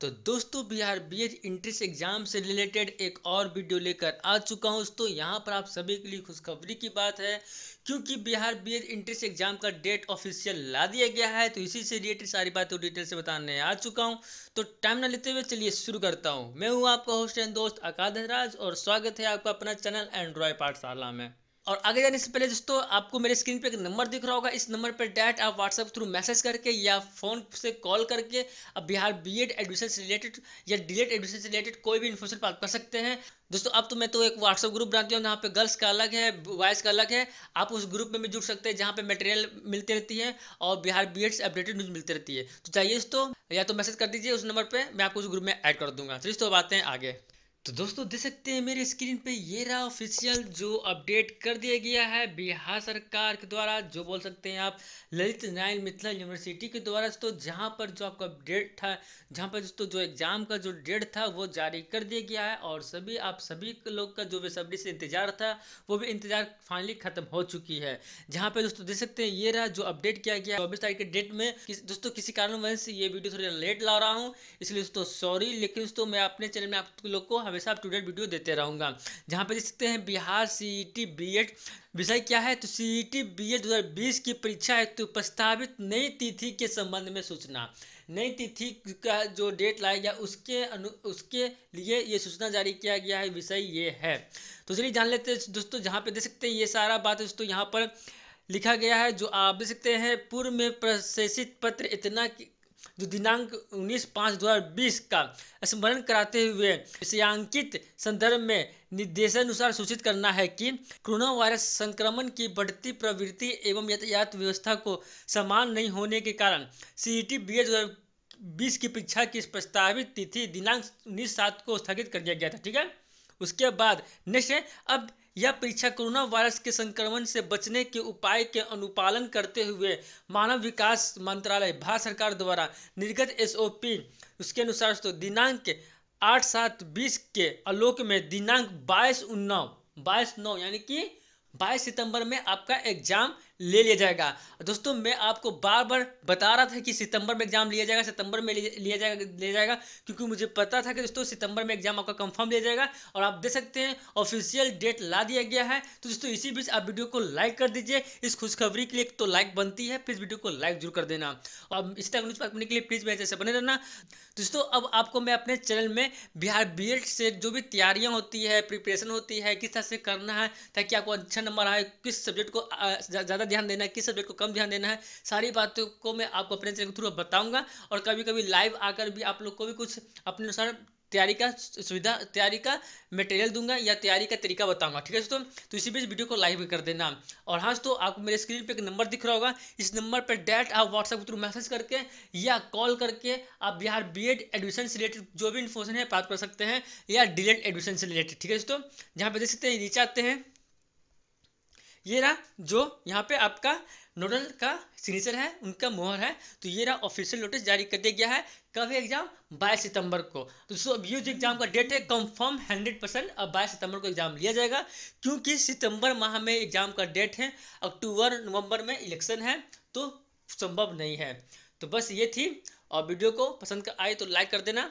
तो दोस्तों Bihar B Ed entrance exam से रिलेटेड एक और वीडियो लेकर आ चुका हूं दोस्तों यहां पर आप सभी के लिए खुशखबरी की बात है क्योंकि Bihar B Ed entrance exam का डेट ऑफिशियल ला दिया गया है तो इसी से रिलेटेड सारी बातें डिटेल से बताने आ चुका हूं तो टाइम ना लेते हुए चलिए शुरू करता हूँ मैं हूँ आपका होस्ट एंड दोस्त अकाधराज और स्वागत है आपका अपना चैनल एंड्रॉय पाठशाला में और आगे जाने से पहले दोस्तों आपको मेरे स्क्रीन पे एक नंबर दिख रहा होगा इस नंबर पर डायरेक्ट आप व्हाट्सएप थ्रू मैसेज करके या फोन से कॉल करके अब बिहार बीएड एडमिशन से रिलेटेड या डीएड एडमिशन से रिलेटेड कोई भी इन्फॉर्मेशन प्राप्त कर सकते हैं दोस्तों अब तो मैं तो एक व्हाट्सएप ग्रुप बनाती हूँ जहाँ पे गर्ल्स का अलग है बॉयज़ का अलग है आप उस ग्रुप में भी जुड़ सकते हैं जहाँ पे मटेरियल मिलती रहती है और बिहार बी से अपडेटेड न्यूज़ मिलती रहती है तो चाहिए दोस्तों या तो मैसेज कर दीजिए उस नंबर पर मैं आपको उस ग्रुप में ऐड कर दूंगा तो दोस्तों अब आते हैं आगे तो दोस्तों देख सकते हैं मेरे स्क्रीन पे ये रहा ऑफिशियल जो अपडेट कर दिया गया है बिहार सरकार के द्वारा जो बोल सकते हैं आप ललित नारायण मिथिला यूनिवर्सिटी के द्वारा तो जहां पर जो आपका अपडेट था जहां पर दोस्तों जो एग्ज़ाम का जो डेट था वो जारी कर दिया गया है और सभी आप सभी लोग का जो बेसब्री से इंतजार था वो भी इंतजार फाइनली खत्म हो चुकी है जहाँ पर दोस्तों देख सकते हैं ये रहा जो अपडेट किया गया चौबीस तारीख के डेट में दोस्तों किसी कारण से ये वीडियो थोड़ी लेट ला रहा हूँ इसलिए दोस्तों सॉरी लेकिन दोस्तों मैं अपने चैनल में आप लोग को हमेशा अपटूडेट वीडियो देते रहूँगा जहाँ पर देख सकते हैं बिहार सी ई e विषय क्या है तो C E T B Ed की परीक्षा है तो प्रस्तावित नई तिथि के संबंध में सूचना नई तिथि का जो डेट लाया गया उसके अनु उसके लिए ये सूचना जारी किया गया है विषय ये है तो चलिए जान लेते हैं दोस्तों जहाँ पे देख सकते हैं ये सारा बात दोस्तों यहाँ पर लिखा गया है जो आप देख सकते हैं पूर्व में प्रशेषित पत्र इतना जो दिनांक 19 पाँच 2020 का स्मरण कराते हुए विषयांकित संदर्भ में निर्देशानुसार सूचित करना है कि कोरोना वायरस संक्रमण की बढ़ती प्रवृत्ति एवं यातायात व्यवस्था को समान नहीं होने के कारण सी टी बी एच बीस की परीक्षा की प्रस्तावित तिथि दिनांक उन्नीस सात को स्थगित कर दिया गया था ठीक है उसके बाद नेक्स्ट है अब यह परीक्षा कोरोना वायरस के संक्रमण से बचने के उपाय के अनुपालन करते हुए मानव विकास मंत्रालय भारत सरकार द्वारा निर्गत एसओपी उसके अनुसार तो दिनांक आठ सात बीस के आलोक में दिनांक बाईस उन्नाव बाईस नौ यानी कि बाईस सितंबर में आपका एग्जाम ले लिया जाएगा दोस्तों मैं आपको बार बार बता रहा था कि सितंबर में एग्जाम लिया जाएगा सितंबर में लिया जाएगा लिया जाएगा क्योंकि मुझे पता था कि दोस्तों सितंबर में एग्जाम आपका कंफर्म लिया जाएगा और आप देख सकते हैं ऑफिशियल डेट ला दिया गया है तो दोस्तों इसी बीच आप वीडियो को लाइक कर दीजिए इस खुशखबरी के लिए तो लाइक बनती है प्लीज वीडियो को लाइक जरूर कर देना और इस तरह न्यूज पाने के लिए प्लीज मेरे जैसे बने रहना दोस्तों अब आपको मैं अपने चैनल में बिहार बी से जो भी तैयारियां होती है प्रिपरेशन होती है किस तरह से करना है ताकि आपको अच्छा नंबर आए किस सब्जेक्ट को ज़्यादा ध्यान देना है किस सब्जेक्ट को कम ध्यान देना है सारी बातों को मैं आपको अपने चैनल के थ्रू बताऊंगा और कभी कभी लाइव आकर भी आप लोग को भी कुछ अपने अनुसार तैयारी का सुविधा तैयारी का मटेरियल दूंगा या तैयारी का तरीका बताऊंगा ठीक है दोस्तों तो इसी बीच वीडियो को लाइक भी कर देना और हाँ दोस्तों आपको मेरे स्क्रीन पे एक नंबर दिख रहा होगा इस नंबर पर डायरेक्ट आप व्हाट्सएप के थ्रू मैसेज करके या कॉल करके आप बिहार बीएड एडमिशन से रिलेटेड जो भी इन्फॉर्मेशन है प्राप्त कर सकते हैं या डिलेट एडमिशन से रिलेटेड ठीक है दोस्तों जहाँ पे देख सकते हैं नीचे आते हैं ये रहा जो यहाँ पे आपका नोडल का सिग्नेचर है उनका मोहर है तो ये रहा ऑफिशियल नोटिस जारी कर दिया गया है कब है एग्जाम 22 सितंबर को तो सो अब ये जो एग्जाम का डेट है कंफर्म 100 परसेंट अब बाईस सितंबर को एग्जाम लिया जाएगा क्योंकि सितंबर माह में एग्जाम का डेट है अक्टूबर नवंबर में इलेक्शन है तो संभव नहीं है तो बस ये थी और वीडियो को पसंद आए तो लाइक कर देना